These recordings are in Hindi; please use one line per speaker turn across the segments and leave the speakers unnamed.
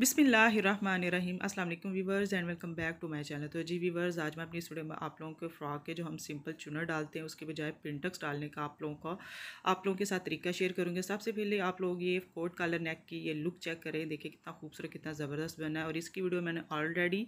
बिसमीम अल्लाम viewers and welcome back to my channel तो जी वीवर्स आज मैं अपनी इस वीडियो में आप लोगों के फ्रॉक के जो हम सिंपल चुनर डालते हैं उसके बजाय प्रिंटक्स डालने का आप लोगों का आप लोगों के साथ तरीका शेयर करूँगी सबसे पहले आप लोग ये कोट कलर नेक की ये लुक चेक करें देखिए कितना खूबसूरत कितना ज़बरदस्त बना है और इसकी वीडियो मैंने ऑलरेडी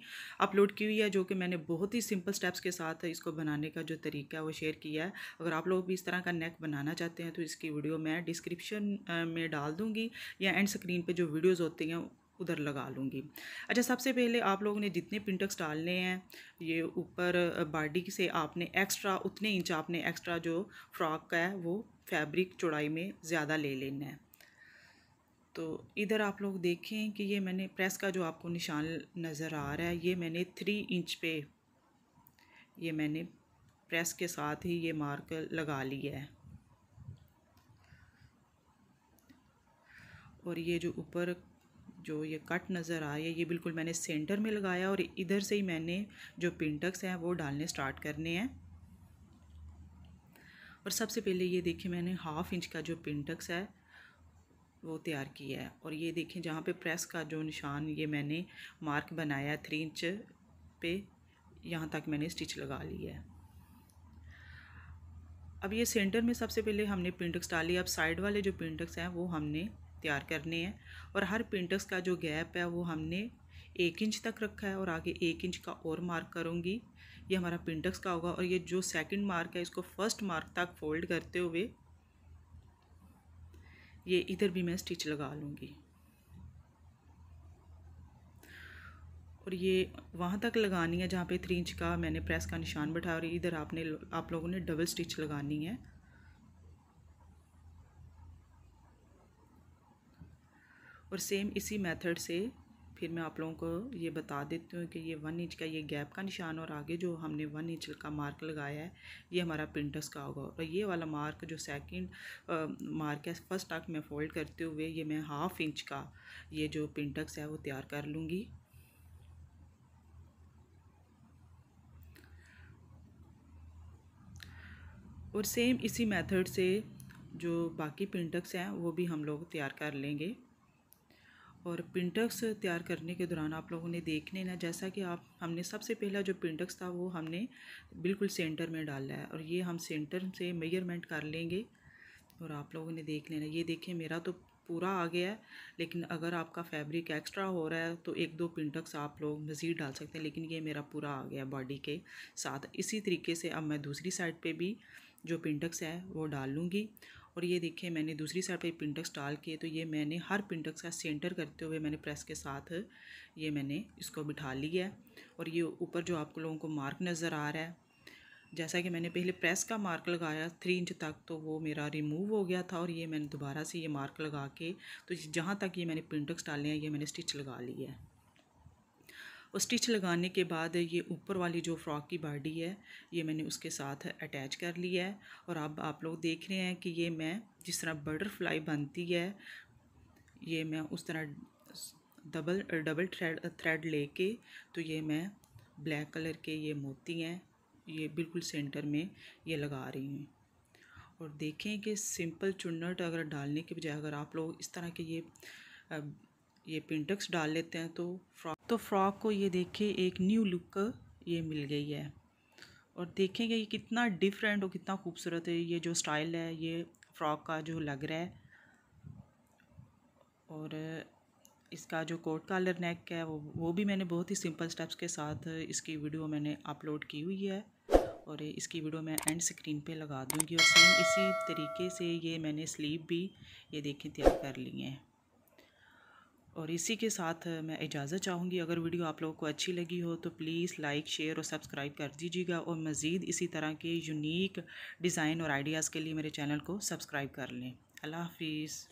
अपलोड की हुई है जो कि मैंने बहुत ही सिंपल स्टेप्स के साथ इसको बनाने का जो तरीका है वो शेयर किया है अगर आप लोग भी इस तरह का नेक बनाना चाहते हैं तो इसकी वीडियो मैं डिस्क्रिप्शन में डाल दूँगी या एंड स्क्रीन पर जो वीडियोज़ होती हैं उधर लगा लूँगी अच्छा सबसे पहले आप लोगों ने जितने पिंटक्स डालने हैं ये ऊपर बॉडी से आपने एक्स्ट्रा उतने इंच आपने एक्स्ट्रा जो फ्रॉक का है वो फैब्रिक चौड़ाई में ज़्यादा ले लेना है तो इधर आप लोग देखें कि ये मैंने प्रेस का जो आपको निशान नज़र आ रहा है ये मैंने थ्री इंच पे ये मैंने प्रेस के साथ ही ये मार्क लगा लिया है और ये जो ऊपर जो ये कट नज़र आया ये बिल्कुल मैंने सेंटर में लगाया और इधर से ही मैंने जो पिंटक्स हैं वो डालने स्टार्ट करने हैं और सबसे पहले ये देखिए मैंने हाफ़ इंच का जो पिंटक्स है वो तैयार किया है और ये देखें जहाँ पे प्रेस का जो निशान ये मैंने मार्क बनाया है थ्री इंच पे यहाँ तक मैंने स्टिच लगा ली है अब ये सेंटर में सबसे पहले हमने पिंटक्स डाली अब साइड वाले जो पिंटक्स हैं वो हमने तैयार करने हैं और हर पिंटस का जो गैप है वो हमने एक इंच तक रखा है और आगे एक इंच का और मार्क करूँगी ये हमारा पिंटक्स का होगा और ये जो सेकंड मार्क है इसको फर्स्ट मार्क तक फोल्ड करते हुए ये इधर भी मैं स्टिच लगा लूँगी और ये वहाँ तक लगानी है जहाँ पे थ्री इंच का मैंने प्रेस का निशान बैठाया और इधर आपने आप लोगों ने डबल स्टिच लगानी है और सेम इसी मेथड से फिर मैं आप लोगों को ये बता देती हूँ कि ये वन इंच का ये गैप का निशान और आगे जो हमने वन इंच का मार्क लगाया है ये हमारा प्रिंटर्स का होगा और ये वाला मार्क जो सेकंड मार्क है फर्स्ट टाक में फोल्ड करते हुए ये मैं हाफ इंच का ये जो प्रिंटक्स है वो तैयार कर लूँगी और सेम इसी मेथड से जो बाकी प्रिंटक्स हैं वो भी हम लोग तैयार कर लेंगे और पिंटक्स तैयार करने के दौरान आप लोगों ने देखने ना जैसा कि आप हमने सबसे पहला जो पिंटक्स था वो हमने बिल्कुल सेंटर में डाला है और ये हम सेंटर से मेजरमेंट कर लेंगे और आप लोगों ने देख लेना ये देखें मेरा तो पूरा आ गया है लेकिन अगर आपका फैब्रिक एक्स्ट्रा हो रहा है तो एक दो पिंटक्स आप लोग मज़ीद डाल सकते हैं लेकिन ये मेरा पूरा आ गया बॉडी के साथ इसी तरीके से अब मैं दूसरी साइड पर भी जो पिंटक्स है वो डाल लूँगी और ये देखिए मैंने दूसरी साइड पे पिंटक्स डाल के तो ये मैंने हर पिंटक्स का सेंटर करते हुए मैंने प्रेस के साथ ये मैंने इसको बिठा लिया है और ये ऊपर जो आप लोगों को मार्क नज़र आ रहा है जैसा कि मैंने पहले प्रेस का मार्क लगाया थ्री इंच तक तो वो मेरा रिमूव हो गया था और ये मैंने दोबारा से ये मार्क लगा के तो जहाँ तक ये मैंने पिंटक्स डाले हैं ये मैंने स्टिच लगा लिया है और स्टिच लगाने के बाद ये ऊपर वाली जो फ्रॉक की बाडी है ये मैंने उसके साथ अटैच कर लिया है और अब आप लोग देख रहे हैं कि ये मैं जिस तरह बटरफ्लाई बनती है ये मैं उस तरह डबल डबल थ्रेड थ्रेड लेके तो ये मैं ब्लैक कलर के ये मोती हैं ये बिल्कुल सेंटर में ये लगा रही हूँ और देखें कि सिंपल चुन्नट अगर डालने के बजाय अगर आप लोग इस तरह के ये ये पिंटक्स डाल लेते हैं तो फ्रॉक तो फ्रॉक को ये देखें एक न्यू लुक ये मिल गई है और देखेंगे ये कितना डिफरेंट और कितना खूबसूरत है ये जो स्टाइल है ये फ्रॉक का जो लग रहा है और इसका जो कोट कालर नेक है वो वो भी मैंने बहुत ही सिंपल स्टेप्स के साथ इसकी वीडियो मैंने अपलोड की हुई है और इसकी वीडियो मैं एंड स्क्रीन पे लगा दूंगी और सेम इसी तरीके से ये मैंने स्लीव भी ये देखें तैयार कर ली हैं और इसी के साथ मैं इजाज़त चाहूँगी अगर वीडियो आप लोगों को अच्छी लगी हो तो प्लीज़ लाइक शेयर और सब्सक्राइब कर दीजिएगा और मज़ीद इसी तरह के यूनिक डिज़ाइन और आइडियाज़ के लिए मेरे चैनल को सब्सक्राइब कर लें अल्लाह हाफिज़